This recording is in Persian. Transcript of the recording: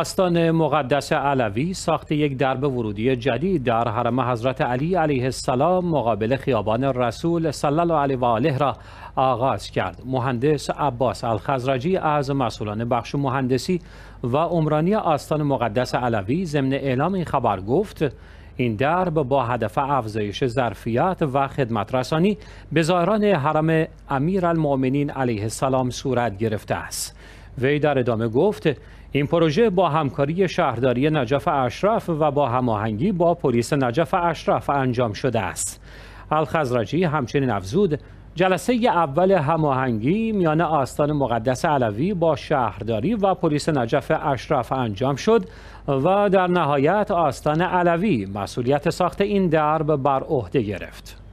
آستان مقدس علوی ساخت یک درب ورودی جدید در حرم حضرت علی علیه السلام مقابل خیابان رسول صلی الله علیه و آله را آغاز کرد. مهندس عباس الخزرجی از مسئولان بخش مهندسی و عمرانی آستان مقدس علوی ضمن اعلام این خبر گفت این درب با هدف افزایش ظرفیت و خدمت رسانی به زائران حرم امیرالمؤمنین علیه السلام صورت گرفته است. وی در ادامه گفت این پروژه با همکاری شهرداری نجف اشرف و با هماهنگی با پلیس نجف اشرف انجام شده است. الخزرجی همچنین افزود جلسه اول هماهنگی میان آستان مقدس علوی با شهرداری و پلیس نجف اشرف انجام شد و در نهایت آستان علوی مسئولیت ساخت این درب بر عهده گرفت.